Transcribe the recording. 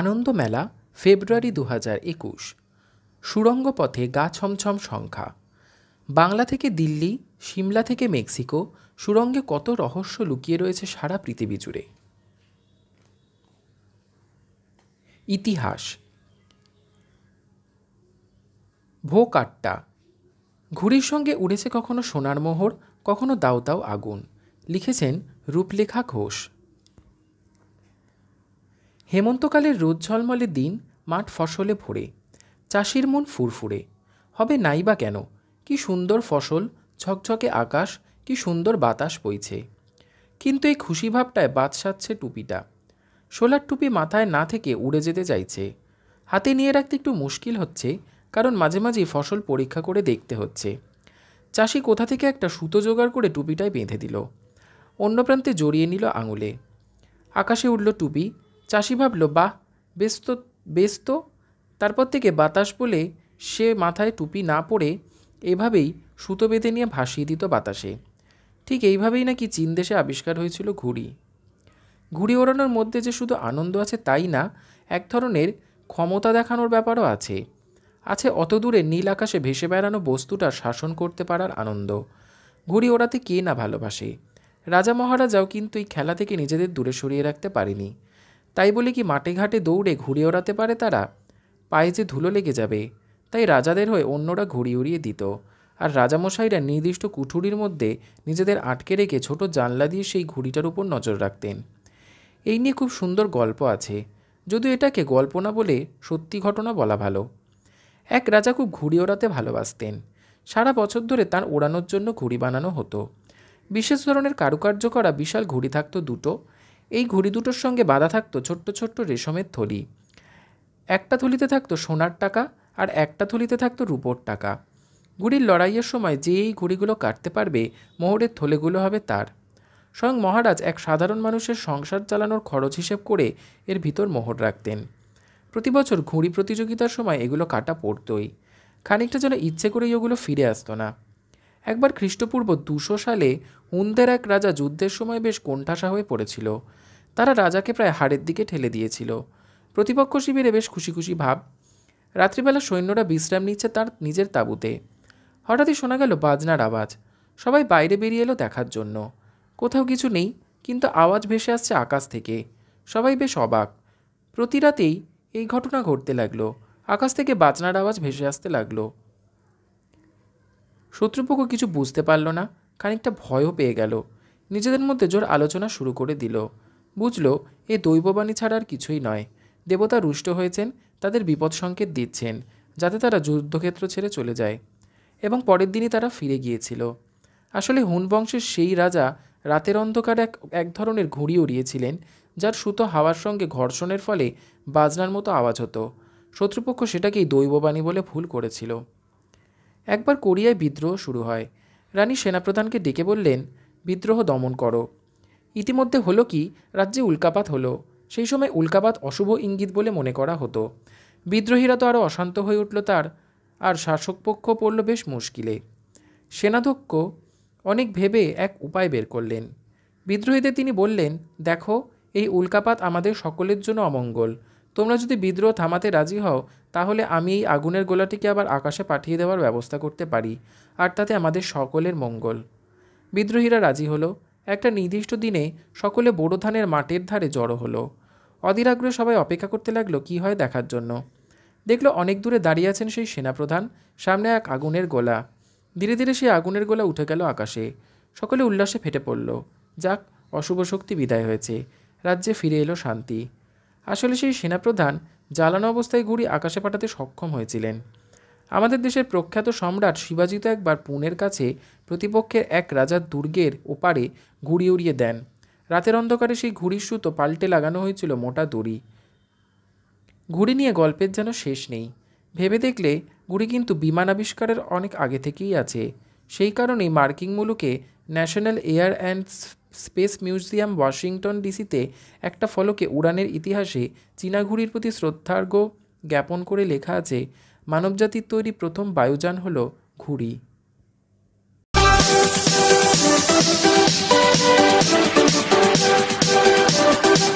আনন্দমেলা ফেব্রুয়ারি দু হাজার একুশ সুরঙ্গপথে গা ছমছম সংখ্যা বাংলা থেকে দিল্লি সিমলা থেকে মেক্সিকো সুরঙ্গে কত রহস্য লুকিয়ে রয়েছে সারা পৃথিবী জুড়ে ইতিহাস ভোকাট্টা ঘুড়ির সঙ্গে উড়েছে কখনো সোনার মোহর কখনো দাও দাও আগুন লিখেছেন রূপলেখা ঘোষ হেমন্তকালের রোদ ঝলমলে দিন মাঠ ফসলে ভরে চাষির মন ফুরফুরে হবে নাই বা কেন কি সুন্দর ফসল ঝকঝকে আকাশ কি সুন্দর বাতাস বইছে কিন্তু এই খুশি ভাবটায় বাদ সাজছে টুপিটা সোলার টুপি মাথায় না থেকে উড়ে যেতে চাইছে হাতে নিয়ে রাখতে একটু মুশকিল হচ্ছে কারণ মাঝে মাঝে ফসল পরীক্ষা করে দেখতে হচ্ছে চাষি কোথা থেকে একটা সুতো জোগাড় করে টুপিটায় বেঁধে দিল অন্য প্রান্তে জড়িয়ে নিল আঙুলে আকাশে উঠল টুপি চাষি ভাবল বাহ ব্যস্ত ব্যস্ত তারপর থেকে বাতাস বলে সে মাথায় টুপি না পরে এভাবেই সুতো বেঁধে নিয়ে ভাসিয়ে দিত বাতাসে ঠিক এইভাবেই নাকি চীন দেশে আবিষ্কার হয়েছিল ঘুড়ি ঘুড়ি ওড়ানোর মধ্যে যে শুধু আনন্দ আছে তাই না এক ধরনের ক্ষমতা দেখানোর ব্যাপারও আছে আছে অত দূরে নীল আকাশে ভেসে বেড়ানো বস্তুটা শাসন করতে পারার আনন্দ ঘুড়ি ওড়াতে কে না ভালোবাসে রাজা মহারাজাও কিন্তু এই খেলা থেকে নিজেদের দূরে সরিয়ে রাখতে পারেনি তাই বলে কি মাঠে ঘাটে দৌড়ে ঘুরে ওড়াতে পারে তারা পায়ে যে ধুলো লেগে যাবে তাই রাজাদের হয়ে অন্যরা ঘুরিয়ে উড়িয়ে দিত আর রাজামশাইরা নির্দিষ্ট কুঠুরির মধ্যে নিজেদের আটকে রেখে ছোট জানলা দিয়ে সেই ঘুড়িটার উপর নজর রাখতেন এই নিয়ে খুব সুন্দর গল্প আছে যদিও এটাকে গল্প না বলে সত্যি ঘটনা বলা ভালো এক রাজা খুব ঘুড়ি ওড়াতে ভালোবাসতেন সারা বছর ধরে তার ওড়ানোর জন্য ঘুড়ি বানানো হতো বিশেষ ধরনের কারুকার্য করা বিশাল ঘুড়ি থাকতো দুটো এই ঘড়ি দুটোর সঙ্গে বাঁধা থাকতো ছোট্ট ছোট্ট রেশমের থলি একটা থলিতে থাকতো সোনার টাকা আর একটা থলিতে থাকতো রূপোর টাকা ঘুড়ির লড়াইয়ের সময় যে এই ঘুড়িগুলো কাটতে পারবে মোহরের থলেগুলো হবে তার স্বয়ং মহারাজ এক সাধারণ মানুষের সংসার চালানোর খরচ হিসেব করে এর ভিতর মোহর রাখতেন প্রতি বছর ঘুড়ি প্রতিযোগিতার সময় এগুলো কাটা পড়তই খানিকটা যেন ইচ্ছে করেই ওগুলো ফিরে আসতো না একবার খ্রিস্টপূর্ব দুশো সালে হুনদের এক রাজা যুদ্ধের সময় বেশ কোণঠাসা হয়ে পড়েছিল তারা রাজাকে প্রায় হাড়ের দিকে ঠেলে দিয়েছিল প্রতিপক্ষ শিবিরে বেশ খুশি খুশি ভাব রাত্রিবেলা সৈন্যরা বিশ্রাম নিচ্ছে তার নিজের তাঁবুতে হঠাৎই শোনা গেল বাজনার আওয়াজ সবাই বাইরে বেরিয়ে এলো দেখার জন্য কোথাও কিছু নেই কিন্তু আওয়াজ ভেসে আসছে আকাশ থেকে সবাই বেশ অবাক প্রতি রাতেই এই ঘটনা ঘটতে লাগলো আকাশ থেকে বাজনার আওয়াজ ভেসে আসতে লাগলো শত্রুপক্ষ কিছু বুঝতে পারল না খানিকটা ভয়ও পেয়ে গেল নিজেদের মধ্যে জোর আলোচনা শুরু করে দিল বুঝল এ দৈববাণী ছাড়া আর কিছুই নয় দেবতা রুষ্ট হয়েছেন তাদের বিপদ সংকেত দিচ্ছেন যাতে তারা যুদ্ধক্ষেত্র ছেড়ে চলে যায় এবং পরের দিনই তারা ফিরে গিয়েছিল আসলে হুন বংশের সেই রাজা রাতের অন্ধকার এক এক ধরনের ঘুড়ি উড়িয়েছিলেন যার সুতো হাওয়ার সঙ্গে ঘর্ষণের ফলে বাজনার মতো আওয়াজ হতো শত্রুপক্ষ সেটাকেই দৈববাণী বলে ভুল করেছিল একবার কোরিয়ায় বিদ্রোহ শুরু হয় রানী সেনাপ্রধানকে ডেকে বললেন বিদ্রোহ দমন করো ইতিমধ্যে হলো কি রাজ্যে উল্কাপাত হলো সেই সময় উল্কাপাত অশুভ ইঙ্গিত বলে মনে করা হতো বিদ্রোহীরা তো আরও অশান্ত হয়ে উঠল তার আর শাসকপক্ষ পড়ল বেশ মুশকিলে সেনাধ্যক্ষ অনেক ভেবে এক উপায় বের করলেন বিদ্রোহীদের তিনি বললেন দেখো এই উল্কাপাত আমাদের সকলের জন্য অমঙ্গল তোমরা যদি বিদ্রোহ থামাতে রাজি হও তাহলে আমি এই আগুনের গোলাটিকে আবার আকাশে পাঠিয়ে দেওয়ার ব্যবস্থা করতে পারি আর তাতে আমাদের সকলের মঙ্গল বিদ্রোহীরা রাজি হলো একটা নির্দিষ্ট দিনে সকলে বোরো ধানের মাঠের ধারে জড়ো হলো অধীরাগ্রহে সবাই অপেক্ষা করতে লাগলো কি হয় দেখার জন্য দেখলো অনেক দূরে দাঁড়িয়ে আছেন সেই সেনাপ্রধান সামনে এক আগুনের গোলা ধীরে ধীরে সেই আগুনের গোলা উঠে গেল আকাশে সকলে উল্লাসে ফেটে পড়ল যাক অশুভ শক্তি বিদায় হয়েছে রাজ্যে ফিরে এলো শান্তি আসলে সেই সেনাপ্রধান জ্বালানো অবস্থায় ঘুড়ি আকাশে পাঠাতে সক্ষম হয়েছিলেন আমাদের দেশের প্রখ্যাত সম্রাট শিবাজি তো একবার পুনের কাছে প্রতিপক্ষের এক রাজার দুর্গের ওপারে ঘুড়ি উড়িয়ে দেন রাতের অন্ধকারে সেই ঘুড়ির সুতো পাল্টে লাগানো হয়েছিল মোটা দড়ি ঘুড়ি নিয়ে গল্পের যেন শেষ নেই ভেবে দেখলে ঘুড়ি কিন্তু বিমান আবিষ্কারের অনেক আগে থেকেই আছে সেই কারণেই মার্কিং মুলুকে national air and space museum Washington ডিসিতে একটা ফলকে উড়ানের ইতিহাসে চীনাঘুড়ির প্রতি শ্রদ্ধার্ঘ জ্ঞাপন করে লেখা আছে মানবজাতির তৈরি প্রথম বায়ুযান হল ঘুড়ি Thank you.